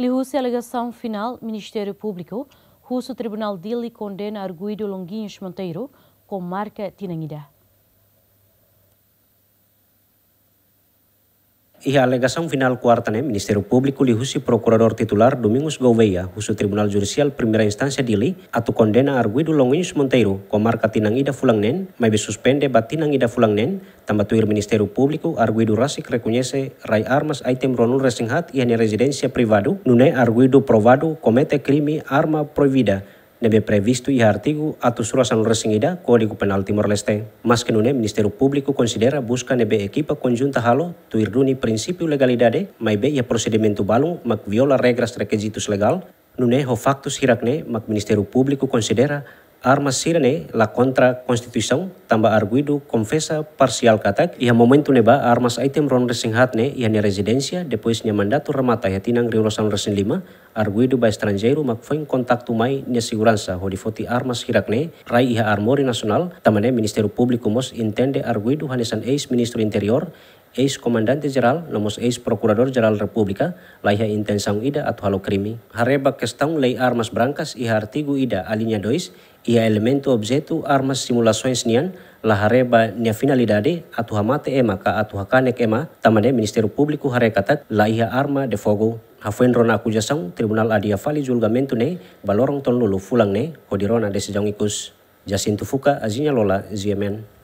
Liu-se alegação final, Ministério Público, russo Tribunal Dili condena Arguido Longuinhos Monteiro com marca Tinanidá. Ia alegación final cuarta, né? Ministério Público lhe husi titular Domingos Gouveia, husu Tribunal Judicial Primeira Instansi dili, atau kondena Arguido Longinus Monteiro, com marca tinangida fulangnen, mas suspende batinangida fulangnen, tambatuir Ministério Público, Arguido Rasik rekunyese rai armas item Ronul Resinghat e residência privado, nunai Arguido provado komete Klimi arma Provida. Debe previsto y artigo atusruas en resingida Código Penal Timor-Leste. Mas kenune ministeru publiku konsidera considera busca nebe equipa conjunta halo duni prinsipu legalidade maibe ya prosedimentu balung mak viola regras requisitos legal nune ho faktus hirakne mak ministeru publiku considera armas sirene la contra konstitusion tamba arguido konfesa parsial katak ia momentu neba armas item ron resing hatne ia ne residensia depois ne mandato remata ia tinang reunião resing lima arguido ba estrangeiro mak kontak tu mai ne segurança hodi foti armas hirakne rai ia armori nasional, tamane ministeru publiku mos intende arguido hanesan eis ministro interior Eis Komandante Jeral nomos Eis procurador Jeral Republika laiha intensang ida atau halo krimi Hareba kestang lei armas brankas iha artigu ida alinya dois iha elementu a elemento armas simulasoin nian, la hareba nia finalidade atau hamate ema ka atau hakanek ema, tamane Publiku Público harekatak laiha arma de fogo. Hafuen rona kujasang tribunal adia fali julgamento ne, balorong ton lulu fulang ne, kodirona desejão ikus. jasintu Tufuka, azinya Lola, Ziemen.